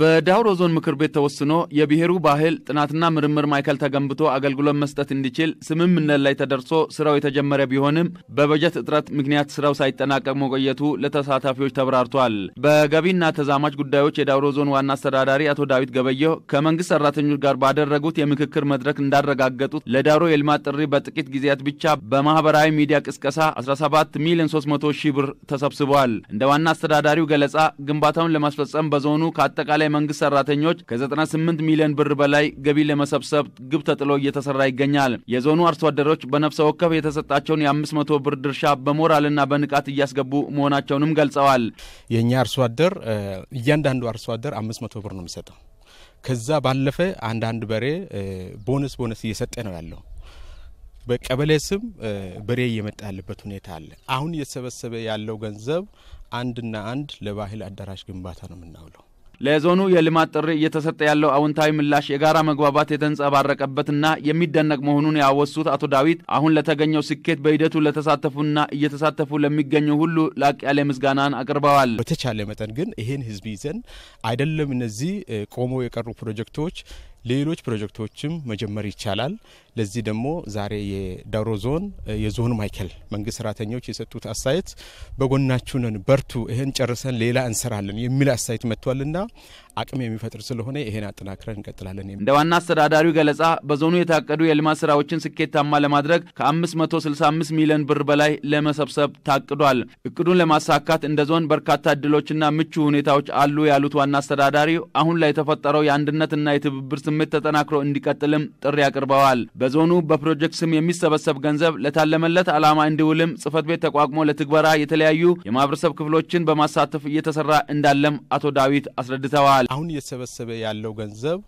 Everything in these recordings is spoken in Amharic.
በዳውሮ ዞን ምክር ቤት ተወስኖ የብሔሩ ባህል ጥናትና ምርምር ማዕከል ተገንብቶ አገልግሎት መስጠት እንዲችል ስምምነት ላይ ተደርሶ ስራው የተጀመረ ቢሆንም በበጀት እጥረት ምክንያት ስራው ሳይጠናቀቅ መቆየቱ ለተሳታፊዎች ተብራርቷል። በገቢና ተዛማች ጉዳዮች የዳውሮ ዞን ዋና አስተዳዳሪ አቶ ዳዊት ገበየሁ ከመንግስት ሰራተኞች ጋር ባደረጉት የምክክር መድረክ እንዳረጋገጡት ለዳውሮ የልማት ጥሪ በጥቂት ጊዜያት ብቻ በማህበራዊ ሚዲያ ቅስቀሳ 17 ሚሊዮን 300 ሺህ ብር ተሰብስቧል። እንደ ዋና አስተዳዳሪው ገለጻ ግንባታውን ለማስፈጸም በዞኑ ከአጠቃ አጠቃላይ መንግስት ሰራተኞች ከ98 ሚሊዮን ብር በላይ ገቢ ለመሰብሰብ ግብ ተጥሎ እየተሰራ ይገኛል። የዞኑ አርሶ አደሮች በነፍሰ ወከፍ የተሰጣቸውን የ500 ብር ድርሻ በሞራልና በንቃት እያስገቡ መሆናቸውንም ገልጸዋል። የእኛ አርሶ አደር እያንዳንዱ አርሶ አደር 500 ብር ነው የሚሰጠው። ከዛ ባለፈ አንዳንድ በሬ ቦነስ ቦነስ እየሰጠ ነው ያለው። በቀበሌ ስም በሬ እየመጣ ያለበት ሁኔታ አለ። አሁን እየተሰበሰበ ያለው ገንዘብ አንድና አንድ ለባህል አዳራሽ ግንባታ ነው የምናውለው። ለዞኑ የልማት ጥሪ እየተሰጠ ያለው አዎንታዊ ምላሽ የጋራ መግባባት የተንጸባረቀበትና የሚደነቅ መሆኑን ያወሱት አቶ ዳዊት አሁን ለተገኘው ስኬት በሂደቱ ለተሳተፉና እየተሳተፉ ለሚገኙ ሁሉ ላቅ ያለ ምስጋናን አቅርበዋል። በተቻለ መጠን ግን ይህን ህዝብ ይዘን አይደለም እነዚህ ቆሞ የቀሩ ፕሮጀክቶች ሌሎች ፕሮጀክቶችም መጀመር ይቻላል። ለዚህ ደግሞ ዛሬ የዳውሮ ዞን የዞን ማይከል መንግስት ሰራተኞች የሰጡት አስተያየት በጎናችሁ ነን፣ በርቱ፣ ይህን ጨርሰን ሌላ እንሰራለን የሚል አስተያየት መጥቷልና አቅም የሚፈጥር ስለሆነ ይሄን አጠናክረን እንቀጥላለን። እንደ ዋና አስተዳዳሪው ገለጻ በዞኑ የታቀዱ የልማት ስራዎችን ስኬታማ ለማድረግ ከ565 ሚሊዮን ብር በላይ ለመሰብሰብ ታቅዷል። እቅዱን ለማሳካት እንደ ዞን በርካታ እድሎችና ምቹ ሁኔታዎች አሉ ያሉት ዋና አስተዳዳሪው አሁን ላይ የተፈጠረው የአንድነትና የትብብር ስሜት ተጠናክሮ እንዲቀጥልም ጥሪ አቅርበዋል። በዞኑ በፕሮጀክት ስም የሚሰበሰብ ገንዘብ ለታለመለት ዓላማ እንዲውልም ጽህፈት ቤት ተቋቁሞ ለትግበራ የተለያዩ የማህበረሰብ ክፍሎችን በማሳተፍ እየተሰራ እንዳለም አቶ ዳዊት አስረድተዋል። አሁን እየተሰበሰበ ያለው ገንዘብ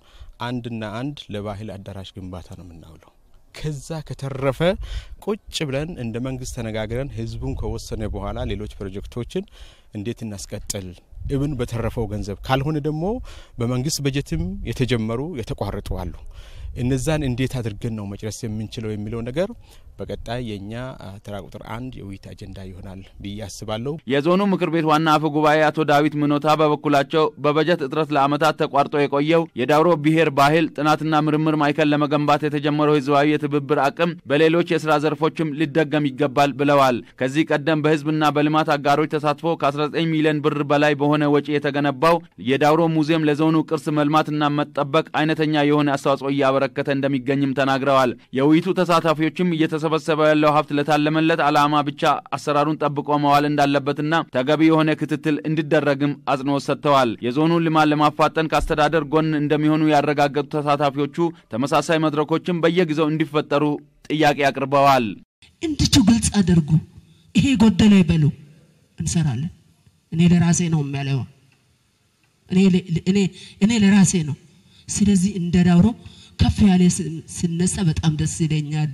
አንድና አንድ ለባህል አዳራሽ ግንባታ ነው የምናውለው። ከዛ ከተረፈ ቁጭ ብለን እንደ መንግስት ተነጋግረን ህዝቡን ከወሰነ በኋላ ሌሎች ፕሮጀክቶችን እንዴት እናስቀጥል እብን በተረፈው ገንዘብ ካልሆነ ደግሞ በመንግስት በጀትም የተጀመሩ የተቋረጡ አሉ። እነዛን እንዴት አድርገን ነው መጨረስ የምንችለው የሚለው ነገር በቀጣይ የእኛ ተራ ቁጥር አንድ የውይይት አጀንዳ ይሆናል ብዬ አስባለሁ። የዞኑ ምክር ቤት ዋና አፈ ጉባኤ አቶ ዳዊት ምኖታ በበኩላቸው በበጀት እጥረት ለዓመታት ተቋርጦ የቆየው የዳውሮ ብሔር ባህል ጥናትና ምርምር ማዕከል ለመገንባት የተጀመረው ህዝባዊ የትብብር አቅም በሌሎች የስራ ዘርፎችም ሊደገም ይገባል ብለዋል። ከዚህ ቀደም በህዝብና በልማት አጋሮች ተሳትፎ ከ19 ሚሊዮን ብር በላይ በሆነ ወጪ የተገነባው የዳውሮ ሙዚየም ለዞኑ ቅርስ መልማትና መጠበቅ አይነተኛ የሆነ አስተዋጽኦ እያበ እያበረከተ እንደሚገኝም ተናግረዋል። የውይይቱ ተሳታፊዎችም እየተሰበሰበ ያለው ሀብት ለታለመለት ዓላማ ብቻ አሰራሩን ጠብቆ መዋል እንዳለበትና ተገቢ የሆነ ክትትል እንዲደረግም አጽንኦት ሰጥተዋል። የዞኑን ልማት ለማፋጠን ከአስተዳደር ጎን እንደሚሆኑ ያረጋገጡ ተሳታፊዎቹ ተመሳሳይ መድረኮችን በየጊዜው እንዲፈጠሩ ጥያቄ አቅርበዋል። እንድችው ግልጽ አድርጉ፣ ይሄ ጎደለ ይበሉ፣ እንሰራለን። እኔ ለራሴ ነው የሚያለው፣ እኔ ለራሴ ነው። ስለዚህ እንደ ዳውሮ ከፍ ያለ ስነሳ በጣም ደስ ይለኛል።